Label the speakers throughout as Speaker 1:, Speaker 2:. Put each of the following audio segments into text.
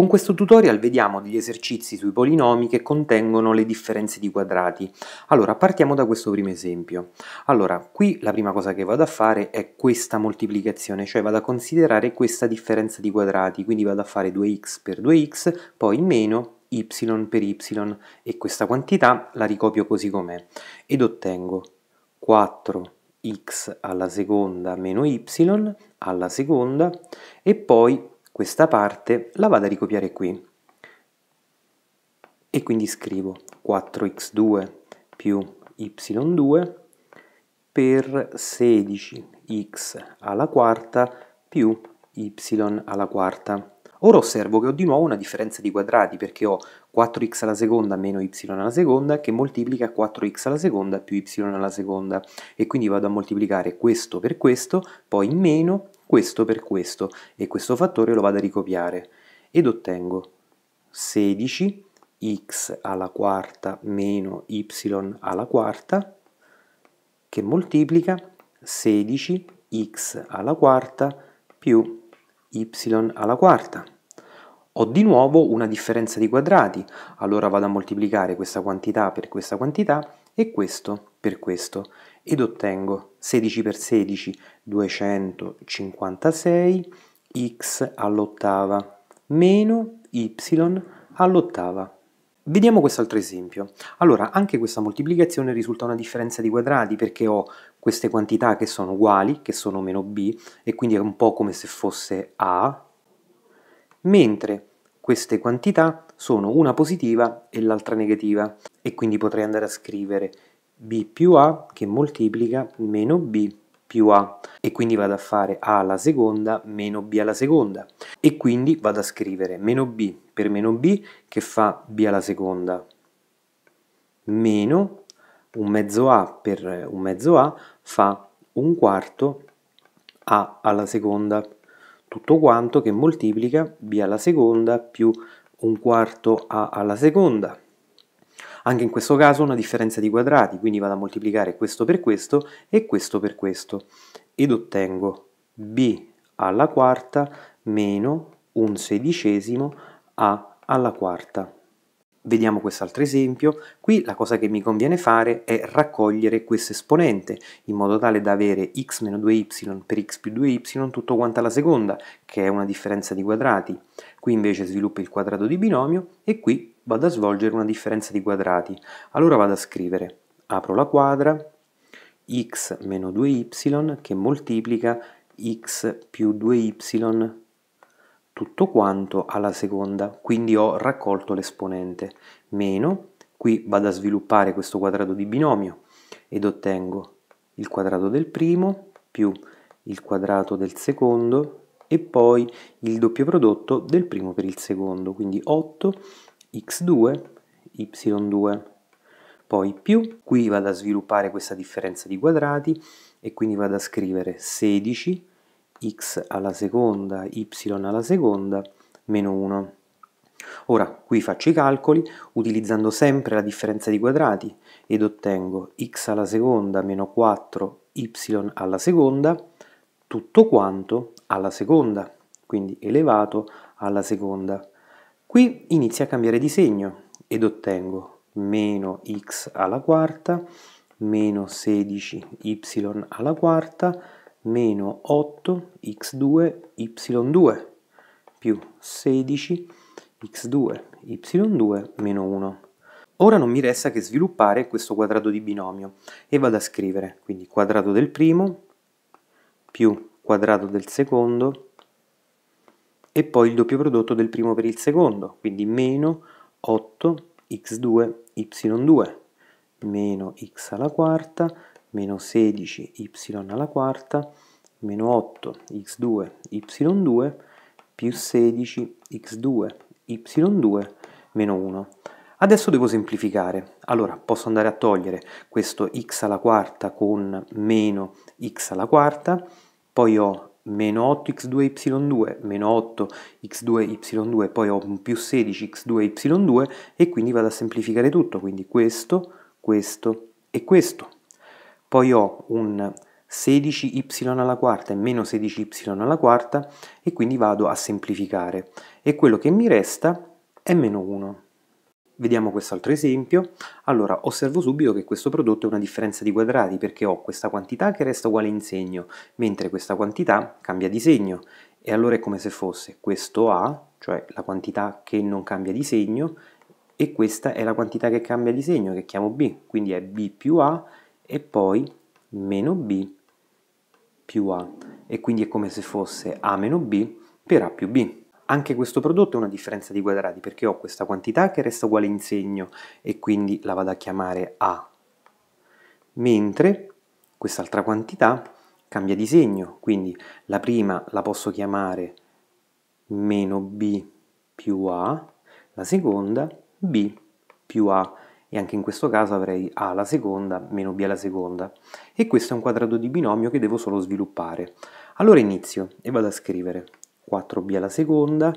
Speaker 1: Con questo tutorial vediamo degli esercizi sui polinomi che contengono le differenze di quadrati. Allora, partiamo da questo primo esempio. Allora, qui la prima cosa che vado a fare è questa moltiplicazione, cioè vado a considerare questa differenza di quadrati, quindi vado a fare 2x per 2x, poi meno y per y e questa quantità la ricopio così com'è ed ottengo 4 x alla seconda meno y alla seconda e poi questa parte la vado a ricopiare qui e quindi scrivo 4x2 più y2 per 16x alla quarta più y alla quarta Ora osservo che ho di nuovo una differenza di quadrati perché ho 4x alla seconda meno y alla seconda che moltiplica 4x alla seconda più y alla seconda e quindi vado a moltiplicare questo per questo, poi meno questo per questo e questo fattore lo vado a ricopiare ed ottengo 16x alla quarta meno y alla quarta che moltiplica 16x alla quarta più y alla quarta. Ho di nuovo una differenza di quadrati, allora vado a moltiplicare questa quantità per questa quantità e questo per questo ed ottengo 16 per 16 256 x all'ottava meno y all'ottava. Vediamo quest'altro esempio. Allora, anche questa moltiplicazione risulta una differenza di quadrati perché ho queste quantità che sono uguali, che sono meno b, e quindi è un po' come se fosse a mentre queste quantità sono una positiva e l'altra negativa e quindi potrei andare a scrivere b più a che moltiplica meno b più a e quindi vado a fare a alla seconda meno b alla seconda e quindi vado a scrivere meno b per meno b che fa b alla seconda meno un mezzo a per un mezzo a fa un quarto a alla seconda tutto quanto che moltiplica b alla seconda più un quarto a alla seconda. Anche in questo caso una differenza di quadrati, quindi vado a moltiplicare questo per questo e questo per questo ed ottengo b alla quarta meno un sedicesimo a alla quarta. Vediamo quest'altro esempio, qui la cosa che mi conviene fare è raccogliere questo esponente in modo tale da avere x meno 2y per x più 2y tutto quanto alla seconda, che è una differenza di quadrati. Qui invece sviluppo il quadrato di binomio e qui vado a svolgere una differenza di quadrati. Allora vado a scrivere, apro la quadra, x meno 2y che moltiplica x più 2y tutto quanto alla seconda, quindi ho raccolto l'esponente, meno, qui vado a sviluppare questo quadrato di binomio ed ottengo il quadrato del primo più il quadrato del secondo e poi il doppio prodotto del primo per il secondo, quindi 8 x2 y2 poi più, qui vado a sviluppare questa differenza di quadrati e quindi vado a scrivere 16 x alla seconda y alla seconda meno 1. Ora qui faccio i calcoli utilizzando sempre la differenza di quadrati ed ottengo x alla seconda meno 4 y alla seconda tutto quanto alla seconda, quindi elevato alla seconda. Qui inizia a cambiare di segno ed ottengo meno x alla quarta meno 16y alla quarta meno 8 x2 y2 più 16 x2 y2 meno 1. Ora non mi resta che sviluppare questo quadrato di binomio e vado a scrivere quindi quadrato del primo più quadrato del secondo e poi il doppio prodotto del primo per il secondo, quindi meno 8 x2 y2 meno x alla quarta meno 16y alla quarta, meno 8x2, y2, più 16x2, y2, meno 1. Adesso devo semplificare, allora posso andare a togliere questo x alla quarta con meno x alla quarta, poi ho meno 8x2y2 meno 8x2y2 poi ho più 16x2y2 e quindi vado a semplificare tutto quindi questo, questo e questo poi ho un 16y alla quarta e meno 16y alla quarta e quindi vado a semplificare e quello che mi resta è meno 1. Vediamo quest'altro esempio. Allora, osservo subito che questo prodotto è una differenza di quadrati perché ho questa quantità che resta uguale in segno, mentre questa quantità cambia di segno. E allora è come se fosse questo A, cioè la quantità che non cambia di segno, e questa è la quantità che cambia di segno, che chiamo B. Quindi è B più A e poi meno b più a e quindi è come se fosse a meno b per a più b. Anche questo prodotto è una differenza di quadrati perché ho questa quantità che resta uguale in segno e quindi la vado a chiamare a, mentre quest'altra quantità cambia di segno, quindi la prima la posso chiamare meno b più a, la seconda b più a e anche in questo caso avrei a alla seconda meno b alla seconda e questo è un quadrato di binomio che devo solo sviluppare. Allora inizio e vado a scrivere 4b alla seconda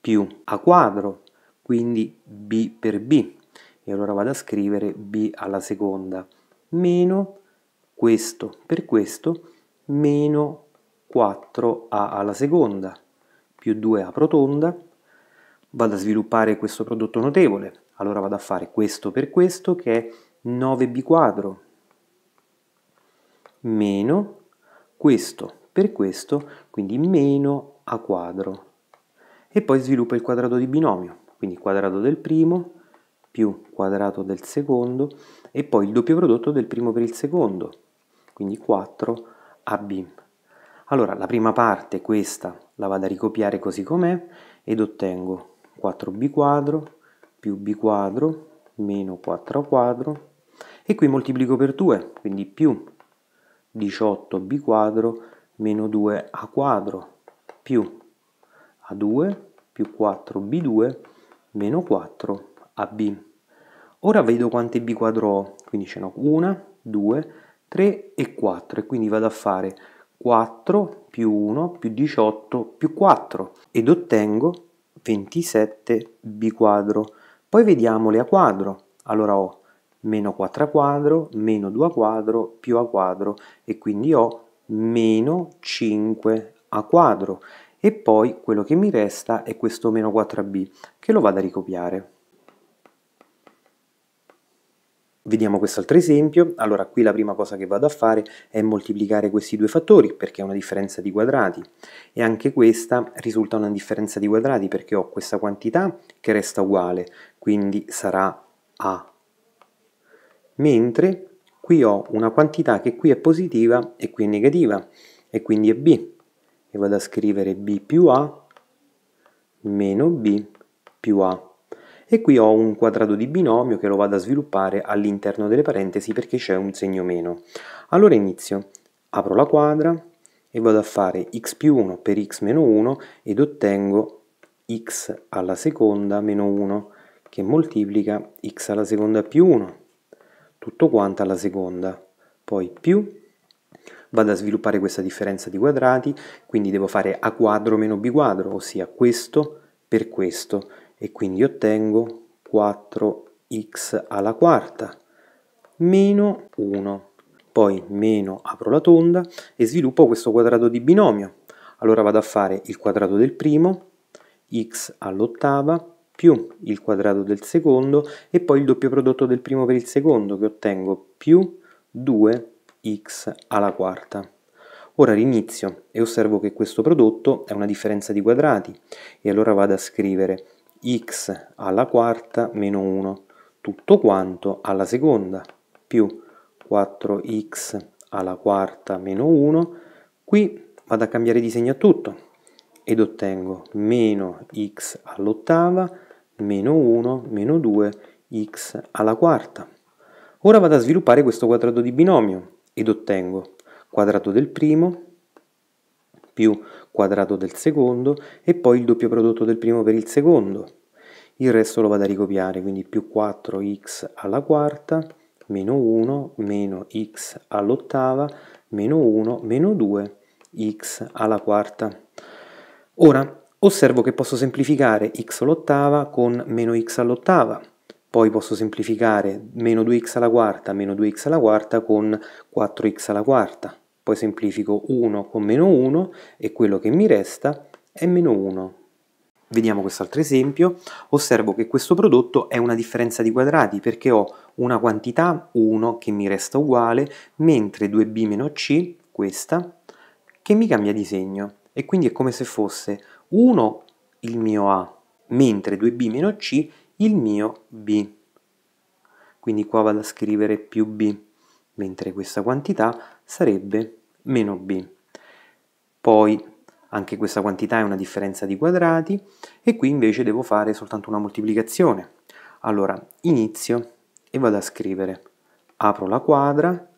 Speaker 1: più a quadro, quindi b per b e allora vado a scrivere b alla seconda meno questo per questo meno 4a alla seconda più 2a rotonda vado a sviluppare questo prodotto notevole allora vado a fare questo per questo che è 9b quadro meno questo per questo, quindi meno a quadro. E poi sviluppo il quadrato di binomio, quindi quadrato del primo più quadrato del secondo e poi il doppio prodotto del primo per il secondo, quindi 4 ab. Allora, la prima parte, questa, la vado a ricopiare così com'è ed ottengo 4b quadro più b quadro meno 4 quadro e qui moltiplico per 2 quindi più 18b quadro meno 2a quadro più a2 più 4b2 meno 4ab ora vedo quante b quadro ho quindi ce n'ho 1 2 3 e 4 e quindi vado a fare 4 più 1 più 18 più 4 ed ottengo 27b quadro poi vediamole a quadro. Allora ho meno 4 a quadro, meno 2 a quadro, più a quadro e quindi ho meno 5 a quadro. E poi quello che mi resta è questo meno 4b che lo vado a ricopiare. Vediamo quest'altro esempio, allora qui la prima cosa che vado a fare è moltiplicare questi due fattori perché è una differenza di quadrati e anche questa risulta una differenza di quadrati perché ho questa quantità che resta uguale, quindi sarà A. Mentre qui ho una quantità che qui è positiva e qui è negativa, e quindi è B. E vado a scrivere B più A meno B più A. E qui ho un quadrato di binomio che lo vado a sviluppare all'interno delle parentesi perché c'è un segno meno. Allora inizio, apro la quadra e vado a fare x più 1 per x meno 1 ed ottengo x alla seconda meno 1 che moltiplica x alla seconda più 1 tutto quanto alla seconda poi più vado a sviluppare questa differenza di quadrati quindi devo fare a quadro meno b quadro ossia questo per questo e quindi ottengo 4x alla quarta meno 1 poi meno apro la tonda e sviluppo questo quadrato di binomio allora vado a fare il quadrato del primo x all'ottava più il quadrato del secondo e poi il doppio prodotto del primo per il secondo che ottengo più 2x alla quarta. Ora rinizio e osservo che questo prodotto è una differenza di quadrati e allora vado a scrivere x alla quarta meno 1 tutto quanto alla seconda più 4x alla quarta meno 1 qui vado a cambiare di segno a tutto ed ottengo meno x all'ottava meno 1 meno 2 x alla quarta. Ora vado a sviluppare questo quadrato di binomio ed ottengo quadrato del primo più quadrato del secondo e poi il doppio prodotto del primo per il secondo. Il resto lo vado a ricopiare, quindi più 4x alla quarta, meno 1, meno x all'ottava, meno 1, meno 2, x alla quarta. Ora osservo che posso semplificare x all'ottava con meno x all'ottava, poi posso semplificare meno 2x alla quarta meno 2x alla quarta con 4x alla quarta, poi semplifico 1 con meno 1 e quello che mi resta è meno 1. Vediamo quest'altro esempio, osservo che questo prodotto è una differenza di quadrati perché ho una quantità 1 che mi resta uguale, mentre 2b-c, questa, che mi cambia di segno e quindi è come se fosse 1 il mio A, mentre 2B-C il mio B. Quindi qua vado a scrivere più B, mentre questa quantità sarebbe meno B. Poi anche questa quantità è una differenza di quadrati e qui invece devo fare soltanto una moltiplicazione. Allora inizio e vado a scrivere, apro la quadra,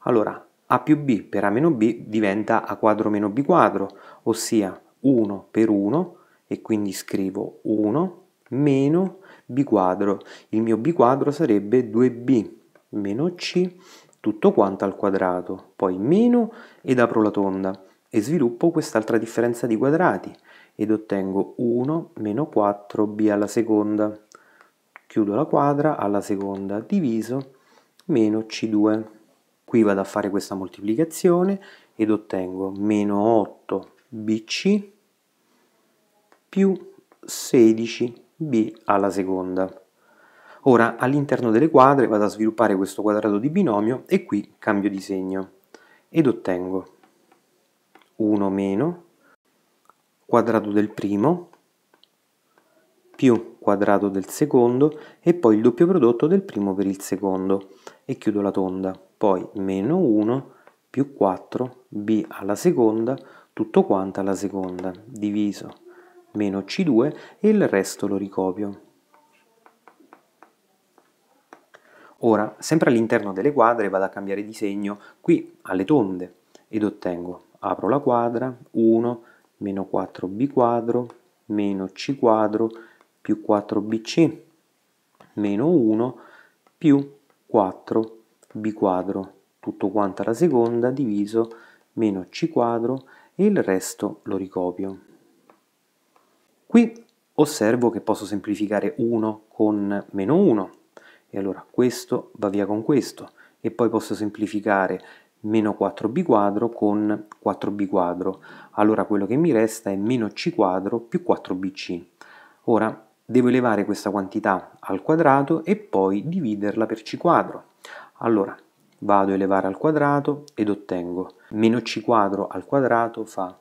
Speaker 1: allora a più b per a meno b diventa a quadro meno b quadro, ossia 1 per 1 e quindi scrivo 1 meno b quadro. Il mio b quadro sarebbe 2b meno c tutto quanto al quadrato, poi meno ed apro la tonda e sviluppo quest'altra differenza di quadrati ed ottengo 1 meno 4b alla seconda. Chiudo la quadra alla seconda diviso meno c2. Qui vado a fare questa moltiplicazione ed ottengo meno 8 bc più 16 b alla seconda. Ora all'interno delle quadre vado a sviluppare questo quadrato di binomio e qui cambio di segno ed ottengo 1 meno quadrato del primo più quadrato del secondo e poi il doppio prodotto del primo per il secondo e chiudo la tonda poi meno 1 più 4 b alla seconda tutto quanto alla seconda diviso meno c2 e il resto lo ricopio. Ora, sempre all'interno delle quadre vado a cambiare disegno qui alle tonde ed ottengo apro la quadra 1 meno 4b quadro meno c quadro più 4bc meno 1 più 4 b quadro tutto quanto alla seconda diviso meno c quadro e il resto lo ricopio. Qui osservo che posso semplificare 1 con meno 1 e allora questo va via con questo e poi posso semplificare meno 4b quadro con 4b quadro allora quello che mi resta è meno c quadro più 4bc ora devo elevare questa quantità al quadrato e poi dividerla per c quadro allora, vado a elevare al quadrato ed ottengo meno c quadro al quadrato fa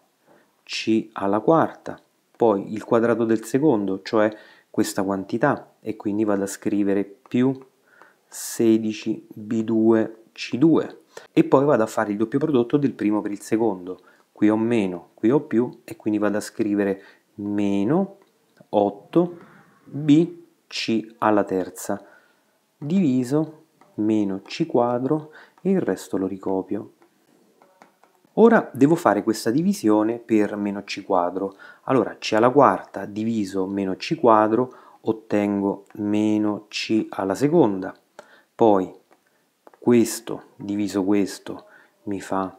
Speaker 1: c alla quarta, poi il quadrato del secondo, cioè questa quantità, e quindi vado a scrivere più 16b2c2 e poi vado a fare il doppio prodotto del primo per il secondo. Qui ho meno, qui ho più e quindi vado a scrivere meno 8bc alla terza diviso meno C quadro e il resto lo ricopio. Ora devo fare questa divisione per meno C quadro. Allora C alla quarta diviso meno C quadro ottengo meno C alla seconda. Poi questo diviso questo mi fa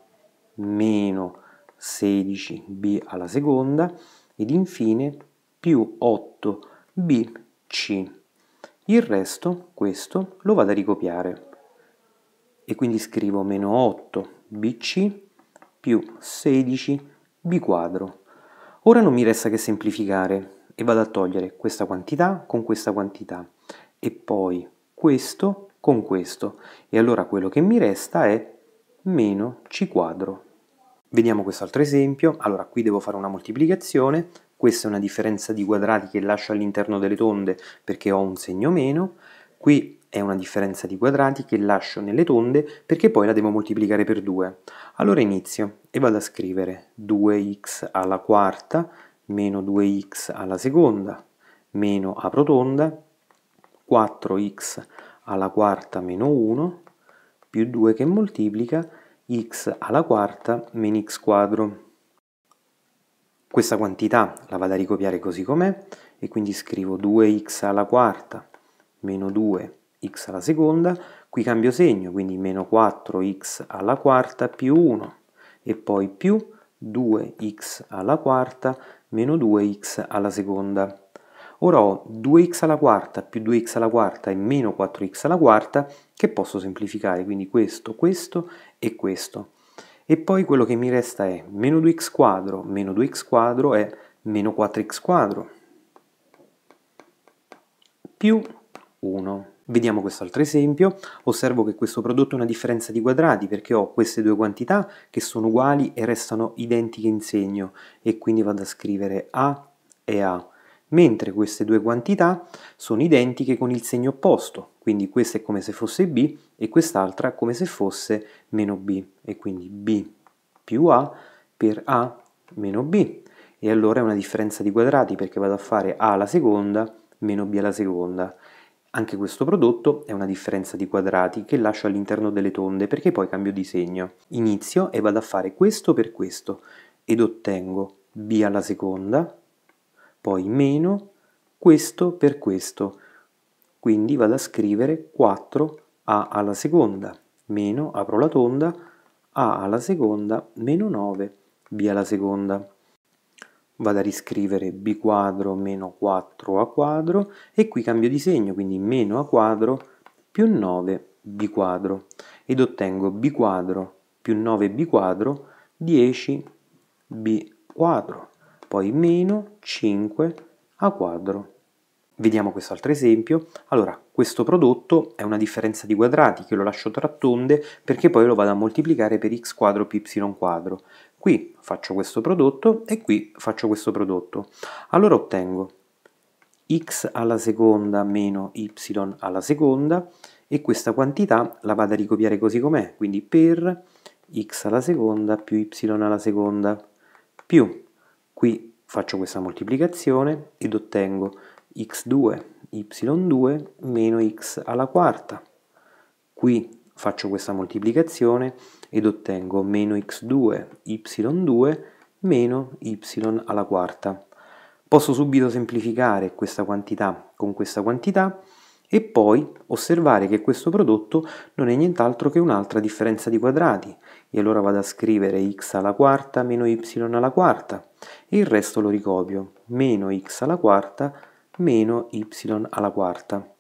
Speaker 1: meno 16b alla seconda ed infine più 8bc il resto, questo, lo vado a ricopiare. E quindi scrivo meno 8 bc più 16 b quadro. Ora non mi resta che semplificare e vado a togliere questa quantità con questa quantità e poi questo con questo. E allora quello che mi resta è meno c quadro. Vediamo quest'altro esempio. Allora qui devo fare una moltiplicazione questa è una differenza di quadrati che lascio all'interno delle tonde perché ho un segno meno, qui è una differenza di quadrati che lascio nelle tonde perché poi la devo moltiplicare per 2. Allora inizio e vado a scrivere 2x alla quarta meno 2x alla seconda meno apro tonda 4x alla quarta meno 1 più 2 che moltiplica x alla quarta meno x quadro questa quantità la vado a ricopiare così com'è e quindi scrivo 2x alla quarta meno 2x alla seconda, qui cambio segno, quindi meno 4x alla quarta più 1 e poi più 2x alla quarta meno 2x alla seconda. Ora ho 2x alla quarta più 2x alla quarta e meno 4x alla quarta che posso semplificare, quindi questo, questo e questo. E poi quello che mi resta è meno 2x quadro, meno 2x quadro è meno 4x quadro, più 1. Vediamo quest'altro esempio, osservo che questo prodotto è una differenza di quadrati perché ho queste due quantità che sono uguali e restano identiche in segno e quindi vado a scrivere A e A, mentre queste due quantità sono identiche con il segno opposto, quindi questa è come se fosse B e quest'altra come se fosse meno B e quindi B più A per A meno B e allora è una differenza di quadrati perché vado a fare A alla seconda meno B alla seconda. Anche questo prodotto è una differenza di quadrati che lascio all'interno delle tonde perché poi cambio di segno. Inizio e vado a fare questo per questo ed ottengo B alla seconda, poi meno questo per questo quindi vado a scrivere 4 a alla seconda meno, apro la tonda, a alla seconda meno 9, b alla seconda. Vado a riscrivere b quadro meno 4 a quadro e qui cambio di segno, quindi meno a quadro più 9 b quadro ed ottengo b quadro più 9b quadro 10b quadro, poi meno 5a quadro. Vediamo questo altro esempio. Allora, questo prodotto è una differenza di quadrati che lo lascio trattonde perché poi lo vado a moltiplicare per x quadro più y quadro. Qui faccio questo prodotto e qui faccio questo prodotto. Allora ottengo x alla seconda meno y alla seconda e questa quantità la vado a ricopiare così com'è, quindi per x alla seconda più y alla seconda più. Qui faccio questa moltiplicazione ed ottengo x2, y2 meno x alla quarta. Qui faccio questa moltiplicazione ed ottengo meno x2, y2 meno y alla quarta. Posso subito semplificare questa quantità con questa quantità e poi osservare che questo prodotto non è nient'altro che un'altra differenza di quadrati e allora vado a scrivere x alla quarta meno y alla quarta e il resto lo ricopio meno x alla quarta meno y alla quarta.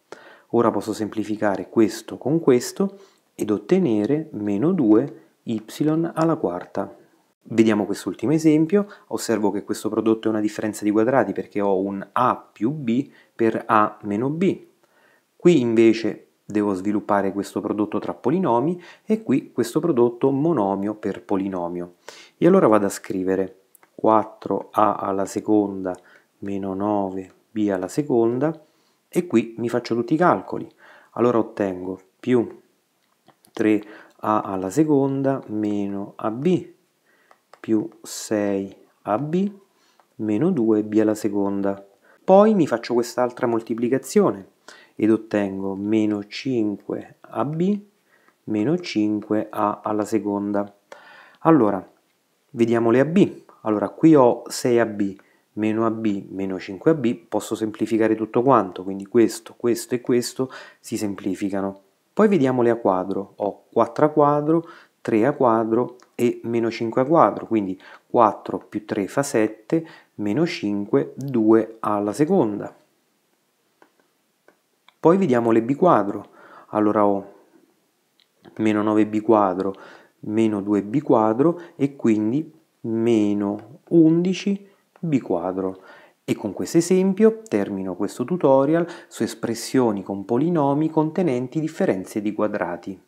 Speaker 1: Ora posso semplificare questo con questo ed ottenere meno 2y alla quarta. Vediamo quest'ultimo esempio, osservo che questo prodotto è una differenza di quadrati perché ho un a più b per a meno b. Qui invece devo sviluppare questo prodotto tra polinomi e qui questo prodotto monomio per polinomio. E allora vado a scrivere 4a alla seconda meno 9 b alla seconda e qui mi faccio tutti i calcoli. Allora ottengo più 3a alla seconda meno ab più 6ab meno 2b alla seconda. Poi mi faccio quest'altra moltiplicazione ed ottengo meno 5ab meno 5a alla seconda. Allora, vediamo le ab. Allora, qui ho 6ab, meno AB meno 5AB, posso semplificare tutto quanto, quindi questo, questo e questo si semplificano. Poi vediamole a quadro, ho 4 a quadro, 3 a quadro e meno 5 a quadro, quindi 4 più 3 fa 7, meno 5, 2 alla seconda. Poi vediamo le b quadro, allora ho meno 9b quadro, meno 2b quadro e quindi meno 11 biquadro. E con questo esempio termino questo tutorial su espressioni con polinomi contenenti differenze di quadrati.